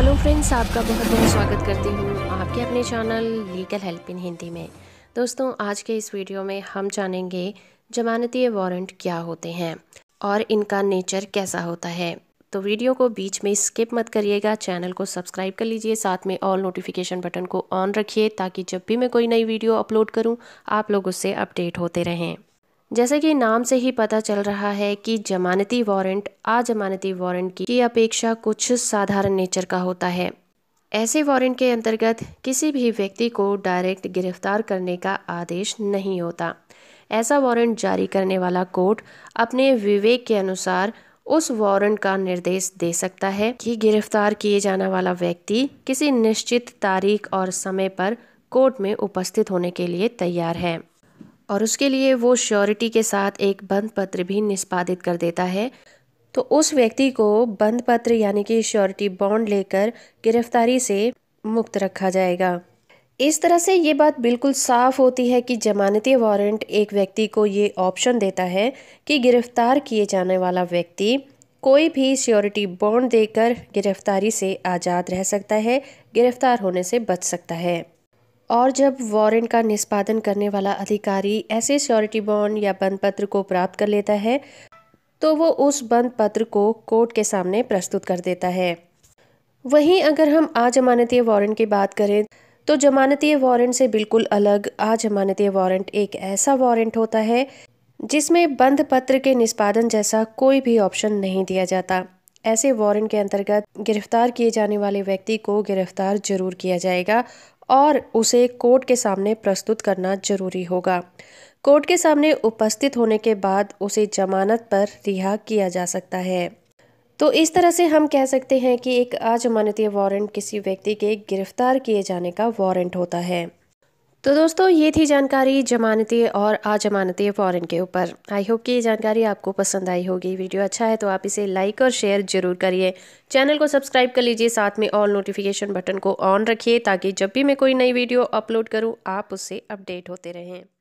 hello friends आपका बहुत बहुत स्वागत करती हूँ आपके अपने channel legal help in Hindi में दोस्तों आज के इस वीडियो में हम जानेंगे जमानती वारंट क्या होते हैं और इनका नेचर कैसा होता है तो वीडियो को बीच में स्किप मत करिएगा चैनल को सब्सक्राइब कर लीजिए साथ में ऑल नोटिफिकेशन बटन को ऑन रखिए ताकि जब भी मैं कोई नई वीडियो अपलोड करूँ आप लोग उससे अपडेट होते रहें जैसे कि नाम से ही पता चल रहा है कि जमानती वारंट अजमानती वारंट की अपेक्षा कुछ साधारण नेचर का होता है ऐसे वारंट के अंतर्गत किसी भी व्यक्ति को डायरेक्ट गिरफ्तार करने का आदेश नहीं होता ऐसा वारंट जारी करने वाला कोर्ट अपने विवेक के अनुसार उस वारंट का निर्देश दे सकता है कि गिरफ्तार किए जाने वाला व्यक्ति किसी निश्चित तारीख और समय पर कोर्ट में उपस्थित होने के लिए तैयार है और उसके लिए वो श्योरिटी के साथ एक बंद पत्र भी निष्पादित कर देता है तो उस व्यक्ति को बंद पत्र यानी कि श्योरिटी बॉन्ड लेकर गिरफ्तारी से मुक्त रखा जाएगा इस तरह से ये बात बिल्कुल साफ होती है कि जमानती वारंट एक व्यक्ति को ये ऑप्शन देता है कि गिरफ्तार किए जाने वाला व्यक्ति कोई भी सियोरिटी बॉन्ड देकर गिरफ्तारी से आज़ाद रह सकता है गिरफ्तार होने से बच सकता है और जब वारंट का निष्पादन करने वाला अधिकारी ऐसे श्योरिटी बॉन्ड या बंद पत्र को प्राप्त कर लेता है तो वो उस बंद पत्र को कोर्ट के सामने प्रस्तुत कर देता है वहीं अगर हम आजमानतीय वारंट की बात करें तो जमानतीय वारंट से बिल्कुल अलग आजमानतीय वारंट एक ऐसा वारंट होता है जिसमें बंद पत्र के निष्पादन जैसा कोई भी ऑप्शन नहीं दिया जाता ऐसे वारंट के अंतर्गत गिरफ्तार किए जाने वाले व्यक्ति को गिरफ्तार जरूर किया जाएगा और उसे कोर्ट के सामने प्रस्तुत करना जरूरी होगा कोर्ट के सामने उपस्थित होने के बाद उसे जमानत पर रिहा किया जा सकता है तो इस तरह से हम कह सकते हैं कि एक अजमानतीय वारंट किसी व्यक्ति के गिरफ्तार किए जाने का वारंट होता है तो दोस्तों ये थी जानकारी जमानती और अजमानती फ़ॉरन के ऊपर आई होप कि ये जानकारी आपको पसंद आई होगी वीडियो अच्छा है तो आप इसे लाइक और शेयर जरूर करिए चैनल को सब्सक्राइब कर लीजिए साथ में ऑल नोटिफिकेशन बटन को ऑन रखिए ताकि जब भी मैं कोई नई वीडियो अपलोड करूँ आप उससे अपडेट होते रहें